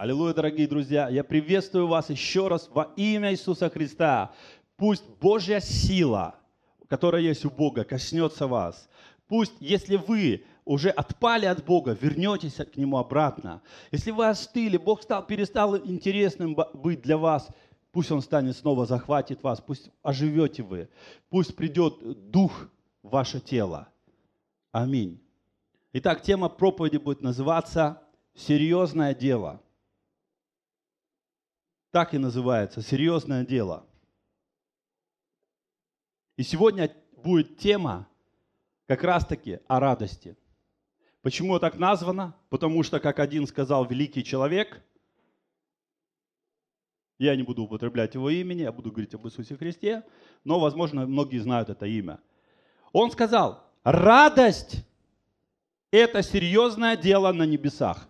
Аллилуйя, дорогие друзья. Я приветствую вас еще раз во имя Иисуса Христа. Пусть Божья сила, которая есть у Бога, коснется вас. Пусть, если вы уже отпали от Бога, вернетесь к Нему обратно. Если вы остыли, Бог стал, перестал интересным быть для вас, пусть Он станет снова, захватит вас, пусть оживете вы, пусть придет Дух в ваше тело. Аминь. Итак, тема проповеди будет называться «Серьезное дело». Так и называется «Серьезное дело». И сегодня будет тема как раз-таки о радости. Почему так названо? Потому что, как один сказал великий человек, я не буду употреблять его имени, я буду говорить об Иисусе Христе, но, возможно, многие знают это имя. Он сказал, радость – это серьезное дело на небесах.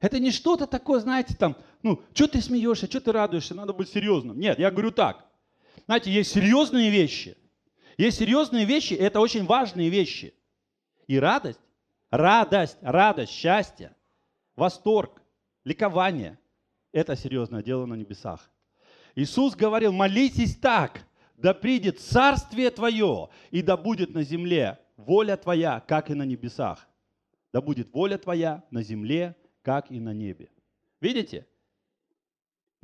Это не что-то такое, знаете, там, ну, что ты смеешься, что ты радуешься, надо быть серьезным. Нет, я говорю так. Знаете, есть серьезные вещи. Есть серьезные вещи, и это очень важные вещи. И радость, радость, радость, счастье, восторг, ликование – это серьезное дело на небесах. Иисус говорил, молитесь так, да придет царствие твое, и да будет на земле воля твоя, как и на небесах. Да будет воля твоя на земле, как и на небе. Видите?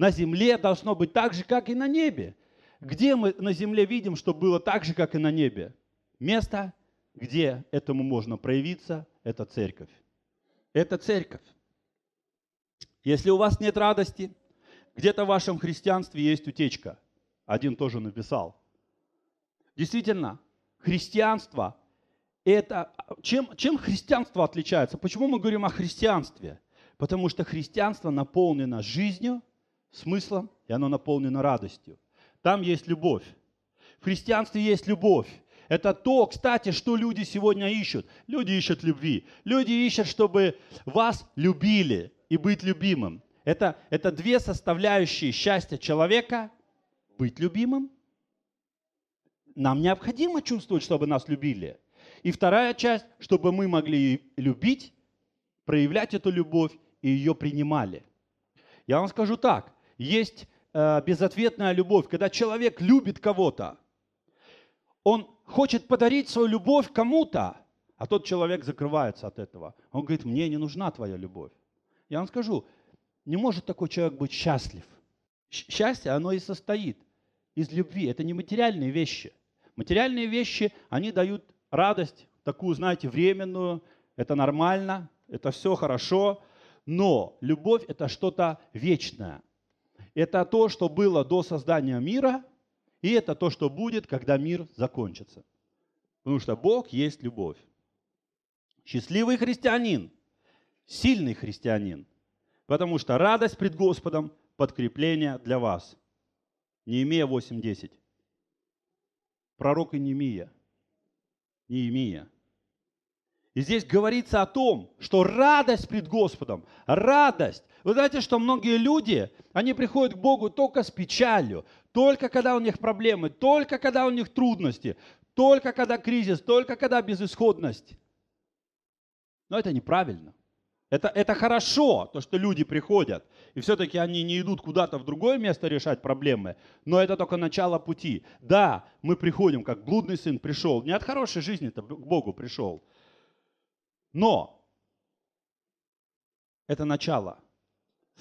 на земле должно быть так же, как и на небе. Где мы на земле видим, что было так же, как и на небе? Место, где этому можно проявиться, это церковь. Это церковь. Если у вас нет радости, где-то в вашем христианстве есть утечка. Один тоже написал. Действительно, христианство – это… Чем, чем христианство отличается? Почему мы говорим о христианстве? Потому что христианство наполнено жизнью, смыслом, и оно наполнено радостью. Там есть любовь. В христианстве есть любовь. Это то, кстати, что люди сегодня ищут. Люди ищут любви. Люди ищут, чтобы вас любили и быть любимым. Это, это две составляющие счастья человека. Быть любимым. Нам необходимо чувствовать, чтобы нас любили. И вторая часть, чтобы мы могли любить, проявлять эту любовь и ее принимали. Я вам скажу так, есть э, безответная любовь, когда человек любит кого-то. Он хочет подарить свою любовь кому-то, а тот человек закрывается от этого. Он говорит, мне не нужна твоя любовь. Я вам скажу, не может такой человек быть счастлив. Счастье, оно и состоит из любви. Это не материальные вещи. Материальные вещи, они дают радость, такую, знаете, временную. Это нормально, это все хорошо. Но любовь – это что-то вечное. Это то, что было до создания мира, и это то, что будет, когда мир закончится. Потому что Бог есть любовь. Счастливый христианин, сильный христианин, потому что радость пред Господом – подкрепление для вас. Неемия 8.10. Пророк Иеремия. Неемия. И здесь говорится о том, что радость пред Господом, радость вы знаете, что многие люди, они приходят к Богу только с печалью, только когда у них проблемы, только когда у них трудности, только когда кризис, только когда безысходность. Но это неправильно. Это, это хорошо, то, что люди приходят, и все-таки они не идут куда-то в другое место решать проблемы, но это только начало пути. Да, мы приходим, как блудный сын пришел, не от хорошей жизни-то к Богу пришел, но это начало –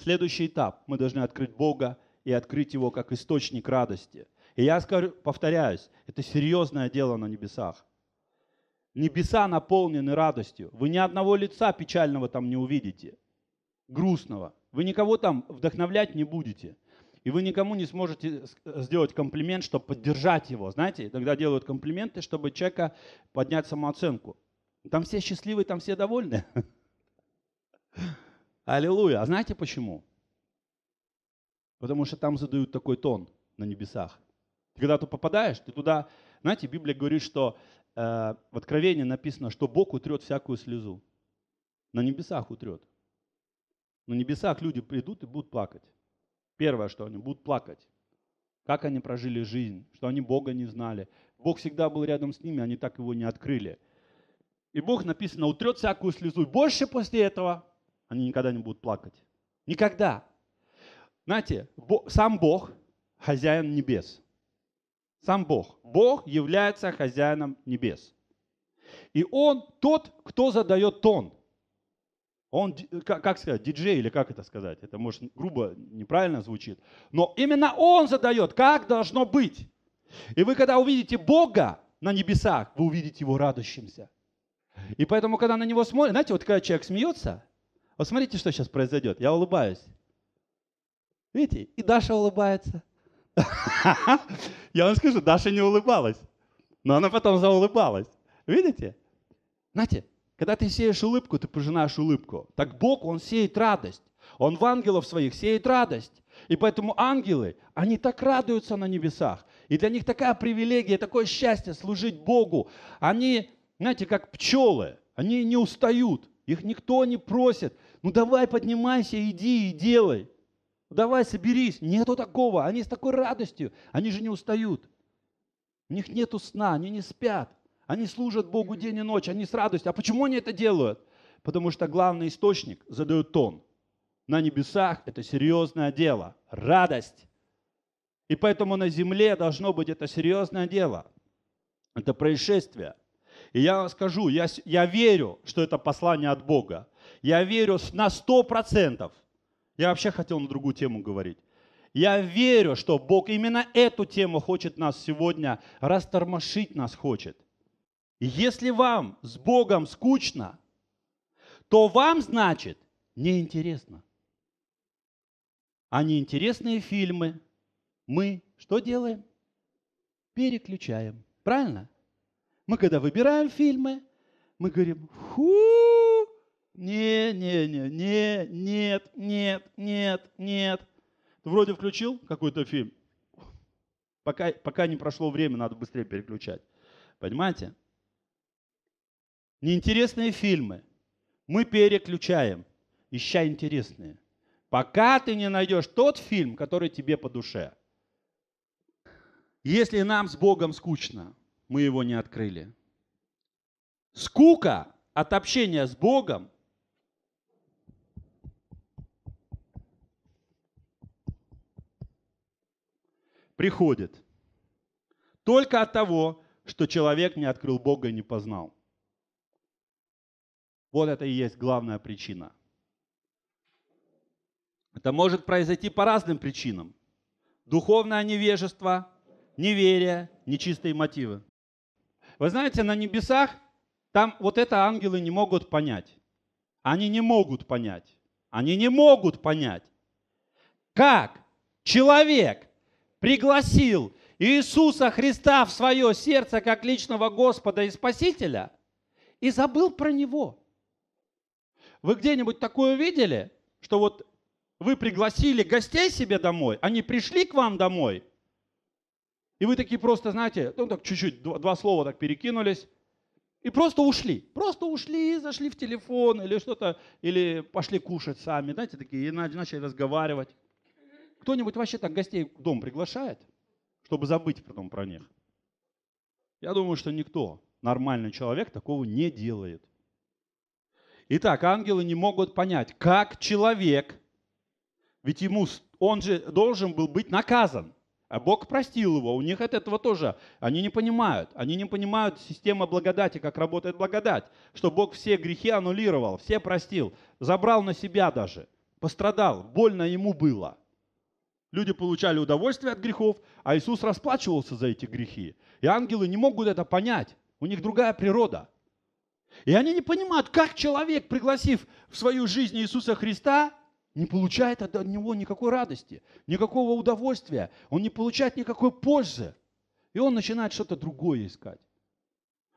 Следующий этап. Мы должны открыть Бога и открыть Его как источник радости. И я скажу, повторяюсь, это серьезное дело на небесах. Небеса наполнены радостью. Вы ни одного лица печального там не увидите, грустного. Вы никого там вдохновлять не будете. И вы никому не сможете сделать комплимент, чтобы поддержать его. Знаете, иногда делают комплименты, чтобы человека поднять самооценку. Там все счастливы, там все довольны. Аллилуйя. А знаете почему? Потому что там задают такой тон на небесах. Ты когда ты попадаешь, ты туда... Знаете, Библия говорит, что э, в Откровении написано, что Бог утрет всякую слезу. На небесах утрет. На небесах люди придут и будут плакать. Первое, что они будут плакать. Как они прожили жизнь, что они Бога не знали. Бог всегда был рядом с ними, они так его не открыли. И Бог написано, утрет всякую слезу. Больше после этого они никогда не будут плакать. Никогда. Знаете, сам Бог хозяин небес. Сам Бог. Бог является хозяином небес. И Он тот, кто задает тон. Он, как сказать, диджей или как это сказать? Это, может, грубо, неправильно звучит. Но именно Он задает, как должно быть. И вы, когда увидите Бога на небесах, вы увидите Его радующимся. И поэтому, когда на Него смотрите, знаете, вот когда человек смеется, вот смотрите, что сейчас произойдет. Я улыбаюсь. Видите, и Даша улыбается. Я вам скажу, Даша не улыбалась, но она потом заулыбалась. Видите? Знаете, когда ты сеешь улыбку, ты пожинаешь улыбку. Так Бог, Он сеет радость. Он в ангелов своих сеет радость. И поэтому ангелы, они так радуются на небесах. И для них такая привилегия, такое счастье служить Богу. Они, знаете, как пчелы, они не устают. Их никто не просит. Ну давай поднимайся, иди и делай. давай соберись. Нету такого. Они с такой радостью. Они же не устают. У них нету сна, они не спят. Они служат Богу день и ночь, они с радостью. А почему они это делают? Потому что главный источник задает тон. На небесах это серьезное дело, радость. И поэтому на земле должно быть это серьезное дело. Это происшествие. И я скажу, я, я верю, что это послание от Бога. Я верю на 100%. Я вообще хотел на другую тему говорить. Я верю, что Бог именно эту тему хочет нас сегодня, растормошить нас хочет. если вам с Богом скучно, то вам, значит, неинтересно. А неинтересные фильмы мы что делаем? Переключаем. Правильно? Мы когда выбираем фильмы, мы говорим, ху, не, не, не, не, нет, нет, нет, нет. Ты вроде включил какой-то фильм, пока, пока не прошло время, надо быстрее переключать. Понимаете? Неинтересные фильмы мы переключаем, ища интересные. Пока ты не найдешь тот фильм, который тебе по душе. Если нам с Богом скучно, мы его не открыли. Скука от общения с Богом приходит только от того, что человек не открыл Бога и не познал. Вот это и есть главная причина. Это может произойти по разным причинам. Духовное невежество, неверие, нечистые мотивы. Вы знаете, на небесах там вот это ангелы не могут понять. Они не могут понять. Они не могут понять. Как человек пригласил Иисуса Христа в свое сердце как личного Господа и Спасителя и забыл про Него. Вы где-нибудь такое видели, что вот вы пригласили гостей себе домой, они пришли к вам домой, и вы такие просто, знаете, ну так чуть-чуть, два, два слова так перекинулись, и просто ушли. Просто ушли, зашли в телефон или что-то, или пошли кушать сами, знаете, такие, и начали разговаривать. Кто-нибудь вообще так гостей в дом приглашает, чтобы забыть потом про них? Я думаю, что никто, нормальный человек, такого не делает. Итак, ангелы не могут понять, как человек, ведь ему, он же должен был быть наказан – а Бог простил его. У них от этого тоже. Они не понимают. Они не понимают системы благодати, как работает благодать. Что Бог все грехи аннулировал, все простил. Забрал на себя даже. Пострадал. Больно ему было. Люди получали удовольствие от грехов, а Иисус расплачивался за эти грехи. И ангелы не могут это понять. У них другая природа. И они не понимают, как человек, пригласив в свою жизнь Иисуса Христа, не получает от него никакой радости, никакого удовольствия, он не получает никакой пользы. И он начинает что-то другое искать.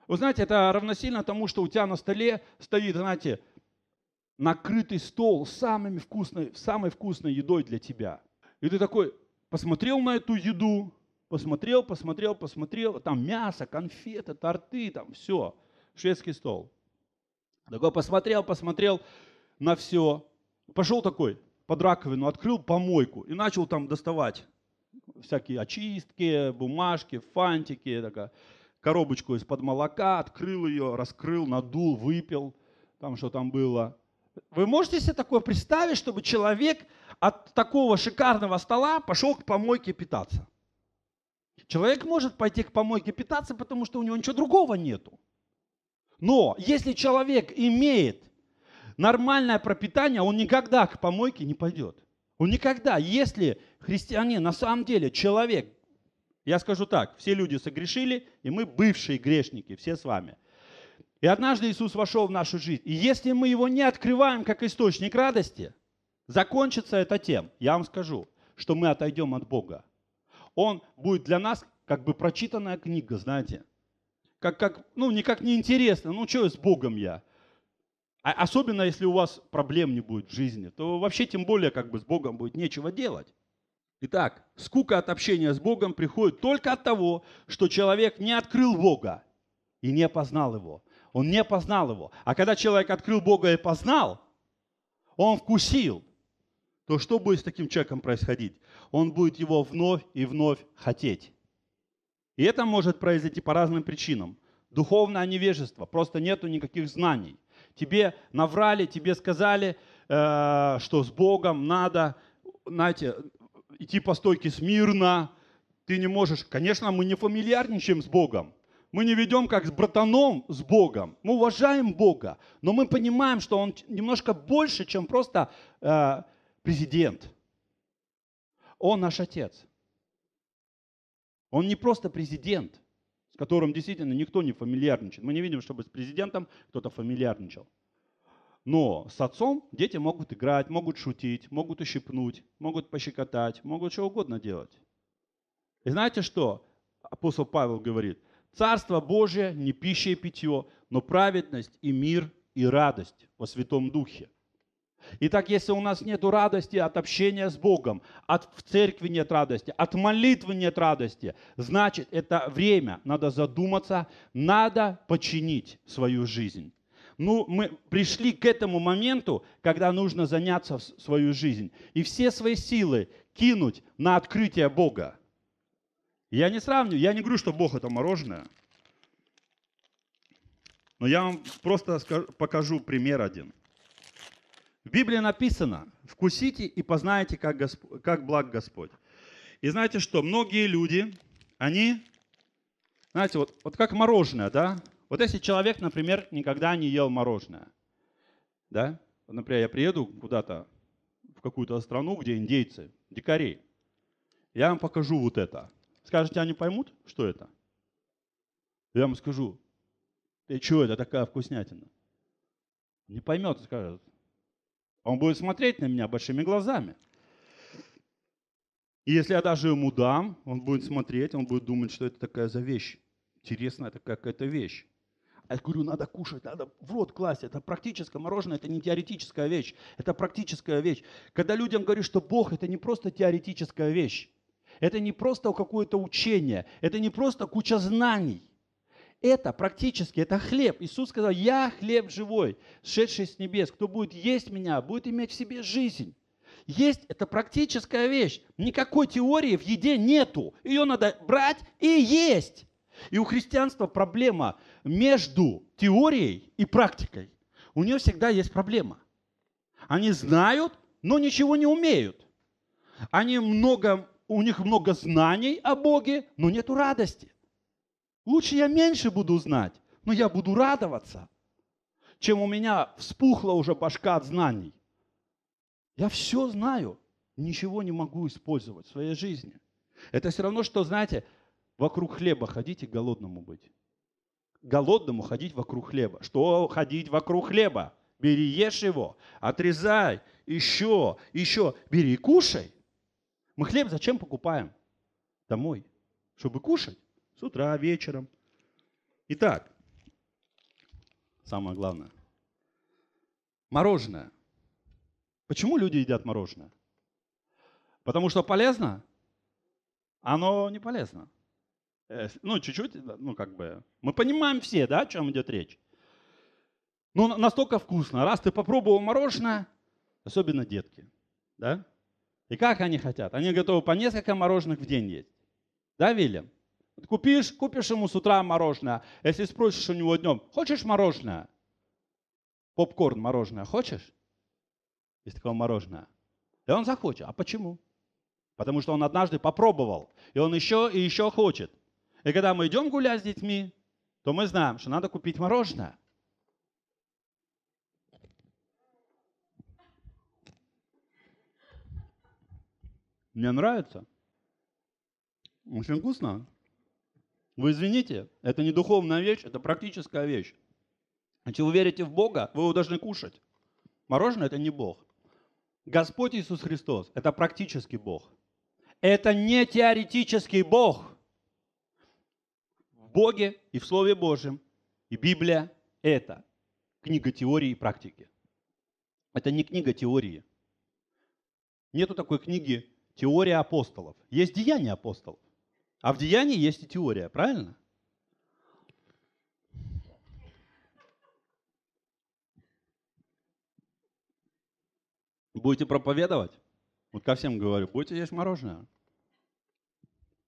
Вы знаете, это равносильно тому, что у тебя на столе стоит, знаете, накрытый стол с самыми вкусной, самой вкусной едой для тебя. И ты такой, посмотрел на эту еду, посмотрел, посмотрел, посмотрел, там мясо, конфеты, торты, там все, шведский стол. Такой посмотрел, посмотрел на все, Пошел такой под раковину, открыл помойку и начал там доставать всякие очистки, бумажки, фантики, такая коробочку из-под молока, открыл ее, раскрыл, надул, выпил, там что там было. Вы можете себе такое представить, чтобы человек от такого шикарного стола пошел к помойке питаться? Человек может пойти к помойке питаться, потому что у него ничего другого нету. Но если человек имеет нормальное пропитание, он никогда к помойке не пойдет. Он никогда, если христианин, на самом деле человек, я скажу так, все люди согрешили, и мы бывшие грешники, все с вами. И однажды Иисус вошел в нашу жизнь. И если мы его не открываем как источник радости, закончится это тем, я вам скажу, что мы отойдем от Бога. Он будет для нас как бы прочитанная книга, знаете, как, как, ну, никак не интересно, ну, что с Богом я? А особенно, если у вас проблем не будет в жизни, то вообще тем более как бы с Богом будет нечего делать. Итак, скука от общения с Богом приходит только от того, что человек не открыл Бога и не познал Его. Он не познал Его. А когда человек открыл Бога и познал, он вкусил, то что будет с таким человеком происходить? Он будет его вновь и вновь хотеть. И это может произойти по разным причинам. Духовное невежество, просто нету никаких знаний. Тебе наврали, тебе сказали, э, что с Богом надо, знаете, идти по стойке смирно. Ты не можешь. Конечно, мы не фамильярничаем с Богом. Мы не ведем как с братаном, с Богом. Мы уважаем Бога, но мы понимаем, что Он немножко больше, чем просто э, президент. Он наш Отец. Он не просто президент с которым действительно никто не фамильярничает. Мы не видим, чтобы с президентом кто-то фамильярничал. Но с отцом дети могут играть, могут шутить, могут ущипнуть, могут пощекотать, могут что угодно делать. И знаете что? Апостол Павел говорит, «Царство Божие не пища и питье, но праведность и мир и радость во Святом Духе». Итак, если у нас нет радости от общения с Богом, от в церкви нет радости, от молитвы нет радости, значит, это время, надо задуматься, надо починить свою жизнь. Ну, мы пришли к этому моменту, когда нужно заняться в свою жизнь и все свои силы кинуть на открытие Бога. Я не сравниваю, я не говорю, что Бог это мороженое. Но я вам просто покажу пример один – в Библии написано, вкусите и познайте, как, Господь, как благ Господь. И знаете что, многие люди, они, знаете, вот, вот как мороженое, да? Вот если человек, например, никогда не ел мороженое, да? Например, я приеду куда-то в какую-то страну, где индейцы, дикари. Я вам покажу вот это. Скажете, они поймут, что это? Я вам скажу, ты что, это такая вкуснятина? Не поймет, скажет, он будет смотреть на меня большими глазами. И если я даже ему дам, он будет смотреть, он будет думать, что это такая за вещь. Интересная такая какая-то вещь. А я говорю, надо кушать, надо в рот класть. Это практическое мороженое, это не теоретическая вещь, это практическая вещь. Когда людям говорю, что Бог это не просто теоретическая вещь, это не просто какое-то учение, это не просто куча знаний. Это практически, это хлеб. Иисус сказал, я хлеб живой, шедший с небес. Кто будет есть меня, будет иметь в себе жизнь. Есть это практическая вещь. Никакой теории в еде нету. Ее надо брать и есть. И у христианства проблема между теорией и практикой. У нее всегда есть проблема. Они знают, но ничего не умеют. Они много, у них много знаний о Боге, но нет радости. Лучше я меньше буду знать, но я буду радоваться, чем у меня вспухла уже башка от знаний. Я все знаю, ничего не могу использовать в своей жизни. Это все равно, что, знаете, вокруг хлеба ходить и голодному быть. Голодному ходить вокруг хлеба. Что ходить вокруг хлеба? Бери, ешь его, отрезай, еще, еще, бери, кушай. Мы хлеб зачем покупаем? Домой, чтобы кушать. С утра, вечером. Итак, самое главное. Мороженое. Почему люди едят мороженое? Потому что полезно? Оно не полезно. Э, ну, чуть-чуть, ну, как бы. Мы понимаем все, да, о чем идет речь. Но ну, настолько вкусно. Раз ты попробовал мороженое, особенно детки, да? И как они хотят? Они готовы по несколько мороженых в день есть. Да, Вильям? Купишь, купишь ему с утра мороженое. А если спросишь у него днем, хочешь мороженое? Попкорн мороженое хочешь? Из такого мороженое. И он захочет. А почему? Потому что он однажды попробовал. И он еще и еще хочет. И когда мы идем гулять с детьми, то мы знаем, что надо купить мороженое. Мне нравится. Очень вкусно. Вы извините, это не духовная вещь, это практическая вещь. Если вы верите в Бога, вы его должны кушать. Мороженое – это не Бог. Господь Иисус Христос – это практический Бог. Это не теоретический Бог. В Боге и в Слове Божьем, и Библия – это книга теории и практики. Это не книга теории. Нету такой книги «Теория апостолов». Есть деяния апостолов. А в деянии есть и теория, правильно? Будете проповедовать? Вот ко всем говорю, будете есть мороженое.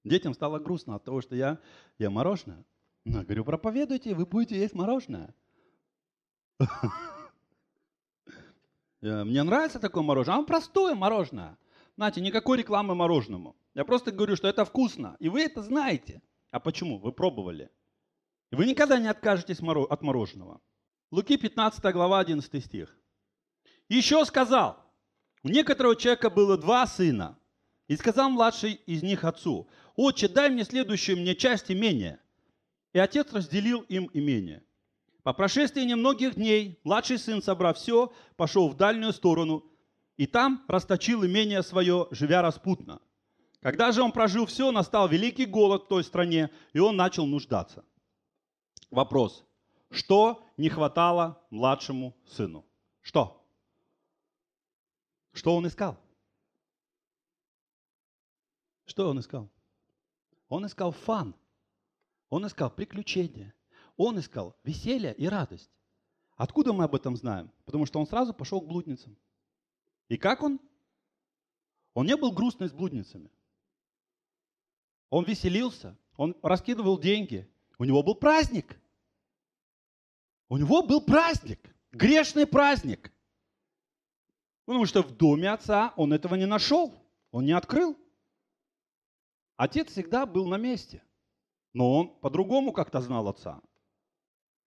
Детям стало грустно от того, что я я мороженое. Ну, я говорю, проповедуйте, вы будете есть мороженое. Э, мне нравится такое мороженое. Оно а простое мороженое. Знаете, никакой рекламы мороженому. Я просто говорю, что это вкусно. И вы это знаете. А почему? Вы пробовали. вы никогда не откажетесь от мороженого. Луки 15 глава 11 стих. Еще сказал, у некоторого человека было два сына. И сказал младший из них отцу, «Отче, дай мне следующую мне часть имения». И отец разделил им имение. По прошествии немногих дней младший сын, собрав все, пошел в дальнюю сторону и там расточил имение свое, живя распутно – когда же он прожил все, настал великий голод в той стране, и он начал нуждаться. Вопрос. Что не хватало младшему сыну? Что? Что он искал? Что он искал? Он искал фан. Он искал приключения. Он искал веселье и радость. Откуда мы об этом знаем? Потому что он сразу пошел к блудницам. И как он? Он не был грустный с блудницами он веселился, он раскидывал деньги. У него был праздник. У него был праздник, грешный праздник. Потому что в доме отца он этого не нашел, он не открыл. Отец всегда был на месте, но он по-другому как-то знал отца.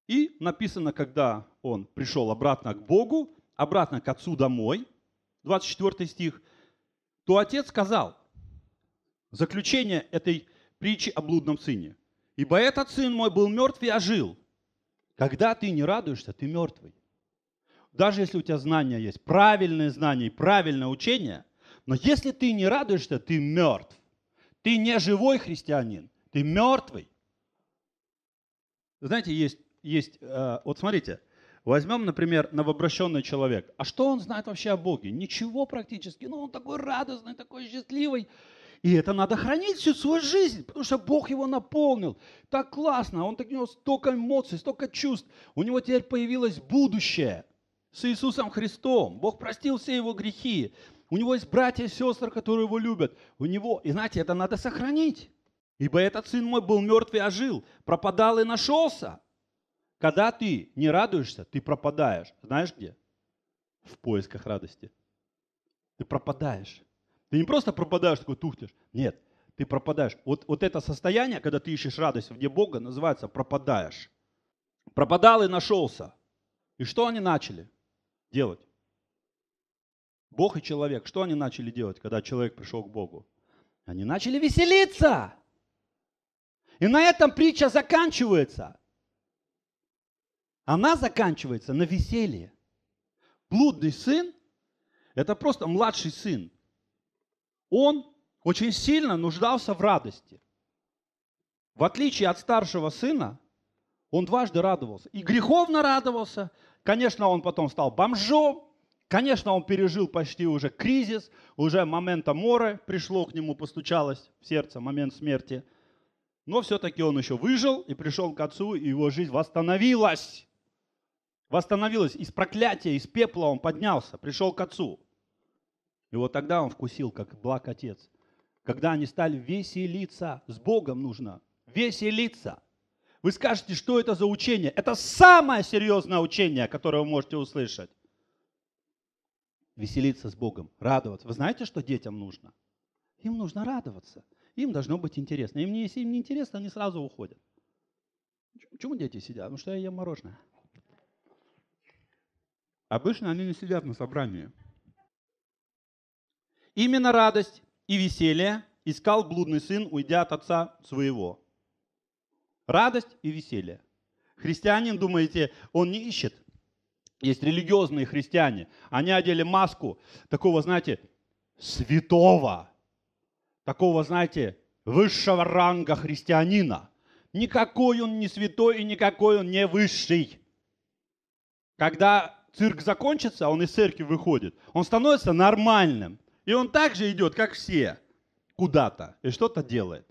И написано, когда он пришел обратно к Богу, обратно к отцу домой, 24 стих, то отец сказал, заключение этой притчи о блудном сыне. «Ибо этот сын мой был мертв и ожил». Когда ты не радуешься, ты мертвый. Даже если у тебя знания есть, правильные знания и правильное учение, но если ты не радуешься, ты мертв. Ты не живой христианин, ты мертвый. Знаете, есть, есть э, вот смотрите, возьмем, например, новообращенный человек. А что он знает вообще о Боге? Ничего практически. Ну, он такой радостный, такой счастливый. И это надо хранить всю свою жизнь, потому что Бог его наполнил. Так классно, он так у него столько эмоций, столько чувств. У него теперь появилось будущее с Иисусом Христом. Бог простил все его грехи. У него есть братья и сестры, которые его любят. У него, и знаете, это надо сохранить. Ибо этот сын мой был мертв и ожил, пропадал и нашелся. Когда ты не радуешься, ты пропадаешь. Знаешь где? В поисках радости. Ты пропадаешь. Ты не просто пропадаешь, такой тухтишь. Нет, ты пропадаешь. Вот, вот это состояние, когда ты ищешь радость вне Бога, называется пропадаешь. Пропадал и нашелся. И что они начали делать? Бог и человек, что они начали делать, когда человек пришел к Богу? Они начали веселиться. И на этом притча заканчивается. Она заканчивается на веселье. Блудный сын – это просто младший сын он очень сильно нуждался в радости. В отличие от старшего сына, он дважды радовался. И греховно радовался. Конечно, он потом стал бомжом. Конечно, он пережил почти уже кризис, уже момента моры пришло к нему, постучалось в сердце, момент смерти. Но все-таки он еще выжил и пришел к отцу, и его жизнь восстановилась. Восстановилась. Из проклятия, из пепла он поднялся, пришел к отцу. И вот тогда он вкусил, как благ Отец. Когда они стали веселиться, с Богом нужно веселиться. Вы скажете, что это за учение? Это самое серьезное учение, которое вы можете услышать. Веселиться с Богом, радоваться. Вы знаете, что детям нужно? Им нужно радоваться. Им должно быть интересно. Им не, если им не интересно, они сразу уходят. Почему дети сидят? Потому что я ем мороженое. Обычно они не сидят на собрании. Именно радость и веселье искал блудный сын, уйдя от отца своего. Радость и веселье. Христианин, думаете, он не ищет. Есть религиозные христиане. Они одели маску такого, знаете, святого, такого, знаете, высшего ранга христианина. Никакой он не святой и никакой он не высший. Когда цирк закончится, он из церкви выходит, он становится нормальным – и он также идет, как все, куда-то и что-то делает.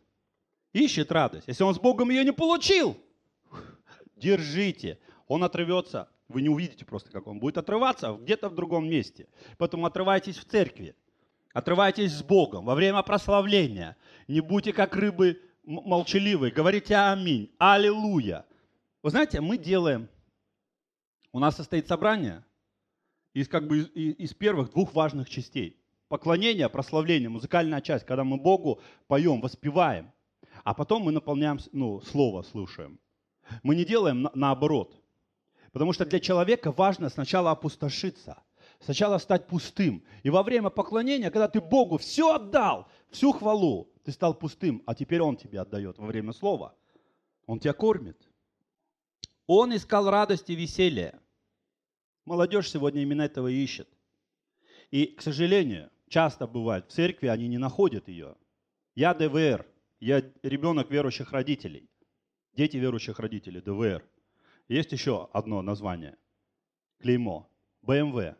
Ищет радость. Если он с Богом ее не получил, держите. Он отрывется. Вы не увидите просто, как он будет отрываться где-то в другом месте. Поэтому отрывайтесь в церкви. Отрывайтесь с Богом во время прославления. Не будьте как рыбы молчаливые. Говорите аминь. Аллилуйя. Вы знаете, мы делаем... У нас состоит собрание из, как бы, из, из первых двух важных частей поклонение, прославление, музыкальная часть, когда мы Богу поем, воспеваем, а потом мы наполняем, ну, слово слушаем. Мы не делаем на, наоборот. Потому что для человека важно сначала опустошиться, сначала стать пустым. И во время поклонения, когда ты Богу все отдал, всю хвалу, ты стал пустым, а теперь Он тебе отдает во время слова. Он тебя кормит. Он искал радости и веселья. Молодежь сегодня именно этого ищет. И, к сожалению, часто бывает в церкви, они не находят ее. Я ДВР, я ребенок верующих родителей, дети верующих родителей, ДВР. Есть еще одно название, клеймо, БМВ,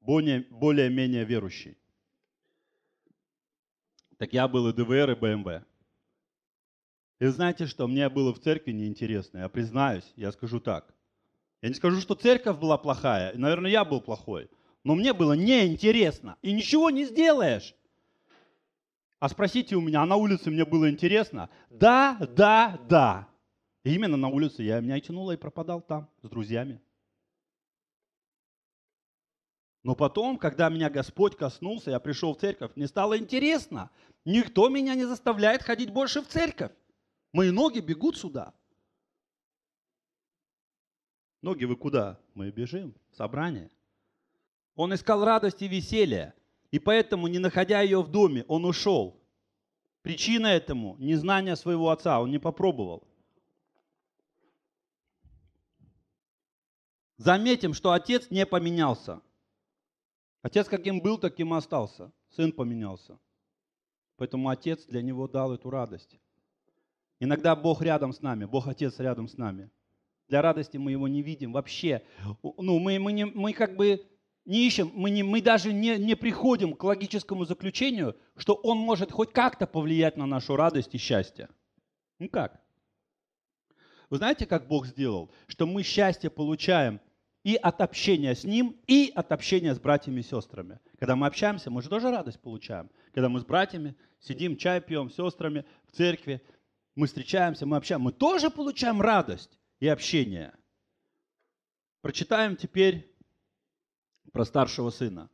более-менее верующий. Так я был и ДВР, и БМВ. И знаете, что мне было в церкви неинтересно, я признаюсь, я скажу так. Я не скажу, что церковь была плохая, наверное, я был плохой – но мне было неинтересно. И ничего не сделаешь. А спросите у меня, а на улице мне было интересно? Да, да, да. И именно на улице я меня и тянуло и пропадал там с друзьями. Но потом, когда меня Господь коснулся, я пришел в церковь, мне стало интересно. Никто меня не заставляет ходить больше в церковь. Мои ноги бегут сюда. Ноги вы куда? Мы бежим. Собрание. Он искал радости и веселья, и поэтому, не находя ее в доме, он ушел. Причина этому – незнание своего отца, он не попробовал. Заметим, что отец не поменялся. Отец каким был, таким и остался. Сын поменялся. Поэтому отец для него дал эту радость. Иногда Бог рядом с нами, Бог Отец рядом с нами. Для радости мы его не видим вообще. Ну, мы, мы, не, мы как бы не ищем, мы, не, мы даже не, не приходим к логическому заключению, что он может хоть как-то повлиять на нашу радость и счастье. Ну как? Вы знаете, как Бог сделал? Что мы счастье получаем и от общения с Ним, и от общения с братьями и сестрами. Когда мы общаемся, мы же тоже радость получаем. Когда мы с братьями сидим, чай пьем, с сестрами в церкви, мы встречаемся, мы общаемся, мы тоже получаем радость и общение. Прочитаем теперь про старшего сына.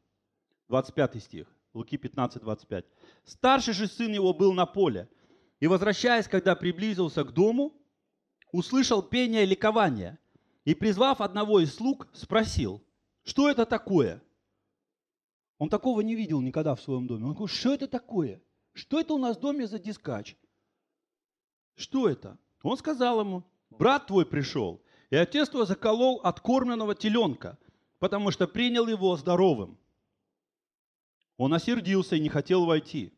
25 стих, Луки 15, 25. «Старший же сын его был на поле, и, возвращаясь, когда приблизился к дому, услышал пение ликования, и, призвав одного из слуг, спросил, что это такое?» Он такого не видел никогда в своем доме. Он говорит, что это такое? Что это у нас в доме за дискач? Что это? Он сказал ему, брат твой пришел, и отец твой заколол откормленного теленка – потому что принял его здоровым. Он осердился и не хотел войти.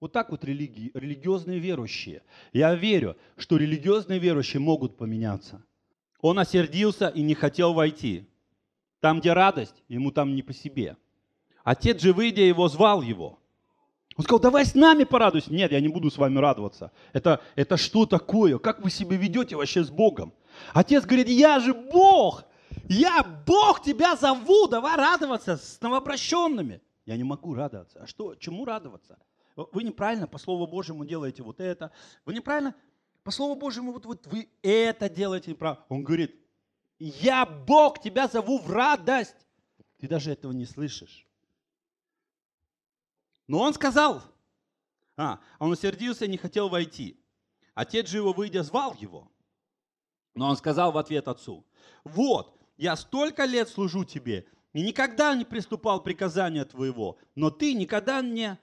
Вот так вот религи, религиозные верующие. Я верю, что религиозные верующие могут поменяться. Он осердился и не хотел войти. Там, где радость, ему там не по себе. Отец же, выйдя его, звал его. Он сказал, давай с нами порадуйся. Нет, я не буду с вами радоваться. Это, это что такое? Как вы себя ведете вообще с Богом? Отец говорит, я же Бог, я, Бог, тебя зову, давай радоваться с новообращенными. Я не могу радоваться. А что, чему радоваться? Вы неправильно по Слову Божьему делаете вот это. Вы неправильно по Слову Божьему вот, вот вы это делаете неправильно. Он говорит, я, Бог, тебя зову в радость. Ты даже этого не слышишь. Но он сказал, а, а он усердился и не хотел войти. Отец же его, выйдя, звал его. Но он сказал в ответ отцу, вот, я столько лет служу тебе и никогда не приступал приказания твоего, но ты никогда не,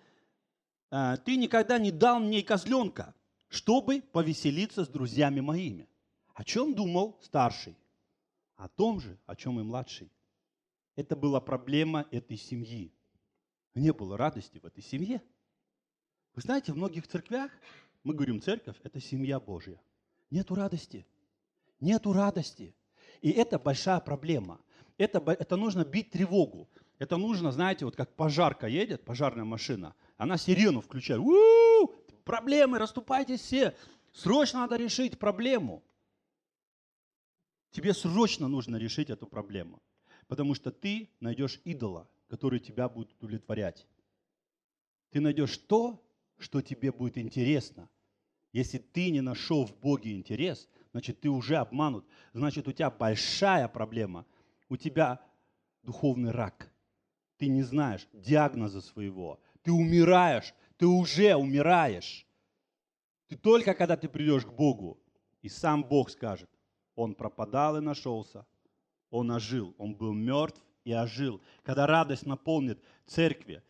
а, ты никогда не дал мне и козленка, чтобы повеселиться с друзьями моими. О чем думал старший? О том же, о чем и младший. Это была проблема этой семьи. Не было радости в этой семье. Вы знаете, в многих церквях, мы говорим, церковь – это семья Божья. Нету радости. Нету радости. И это большая проблема. Это, это нужно бить тревогу. Это нужно, знаете, вот как пожарка едет, пожарная машина, она сирену включает. У-у-у, проблемы, расступайтесь все. Срочно надо решить проблему. Тебе срочно нужно решить эту проблему, потому что ты найдешь идола, который тебя будет удовлетворять. Ты найдешь то, что тебе будет интересно. Если ты не нашел в Боге интерес, значит, ты уже обманут. Значит, у тебя большая проблема. У тебя духовный рак. Ты не знаешь диагноза своего. Ты умираешь. Ты уже умираешь. Ты только когда ты придешь к Богу, и сам Бог скажет, он пропадал и нашелся, он ожил, он был мертв и ожил. Когда радость наполнит церкви,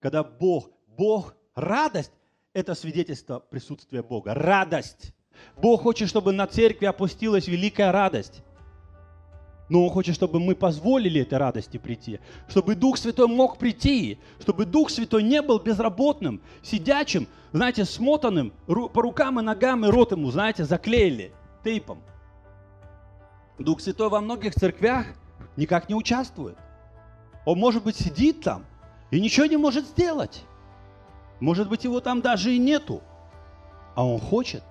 когда Бог, Бог, радость – это свидетельство присутствия Бога. Радость. Бог хочет, чтобы на церкви опустилась великая радость. Но Он хочет, чтобы мы позволили этой радости прийти, чтобы Дух Святой мог прийти, чтобы Дух Святой не был безработным, сидячим, знаете, смотанным, по рукам и ногам и рот ему, знаете, заклеили тейпом. Дух Святой во многих церквях никак не участвует. Он, может быть, сидит там и ничего не может сделать. Может быть, его там даже и нету. А он хочет.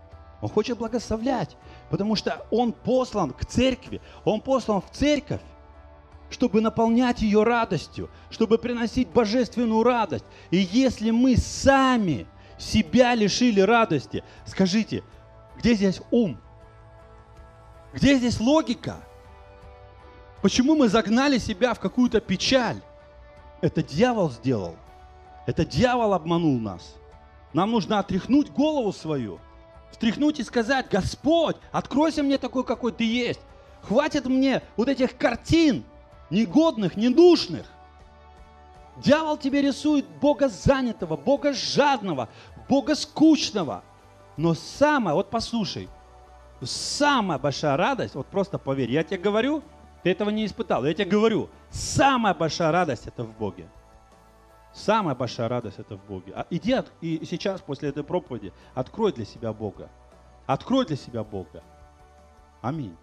Он хочет благословлять, потому что Он послан к церкви, Он послан в церковь, чтобы наполнять ее радостью, чтобы приносить божественную радость. И если мы сами себя лишили радости, скажите, где здесь ум? Где здесь логика? Почему мы загнали себя в какую-то печаль? Это дьявол сделал. Это дьявол обманул нас. Нам нужно отряхнуть голову свою – встряхнуть и сказать, Господь, откройся мне такой, какой ты есть. Хватит мне вот этих картин, негодных, недушных. Дьявол тебе рисует Бога занятого, Бога жадного, Бога скучного. Но самая, вот послушай, самая большая радость, вот просто поверь, я тебе говорю, ты этого не испытал, я тебе говорю, самая большая радость это в Боге. Самая большая радость это в Боге. А иди от, и сейчас, после этой проповеди, открой для себя Бога. Открой для себя Бога. Аминь.